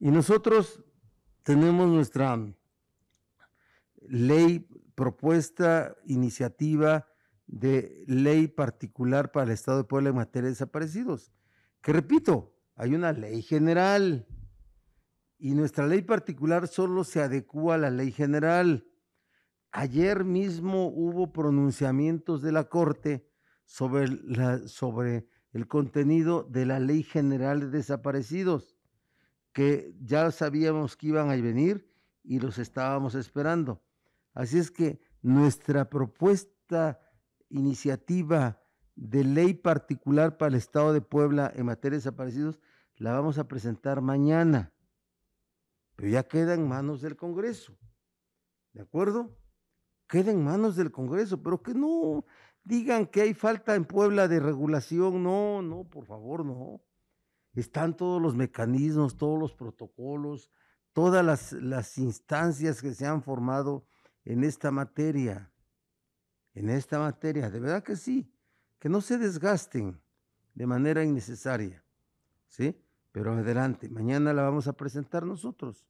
Y nosotros tenemos nuestra ley, propuesta, iniciativa de ley particular para el Estado de Puebla en materia de desaparecidos. Que repito, hay una ley general y nuestra ley particular solo se adecúa a la ley general. Ayer mismo hubo pronunciamientos de la Corte sobre, sobre el contenido de la ley general de desaparecidos que ya sabíamos que iban a venir y los estábamos esperando. Así es que nuestra propuesta, iniciativa de ley particular para el Estado de Puebla en materia de desaparecidos, la vamos a presentar mañana, pero ya queda en manos del Congreso. ¿De acuerdo? Queda en manos del Congreso, pero que no digan que hay falta en Puebla de regulación. No, no, por favor, no están todos los mecanismos, todos los protocolos, todas las, instancias que se han formado en esta materia, en esta materia, de verdad que sí, que no se desgasten de manera innecesaria, ¿sí? Pero adelante, mañana la vamos a presentar nosotros.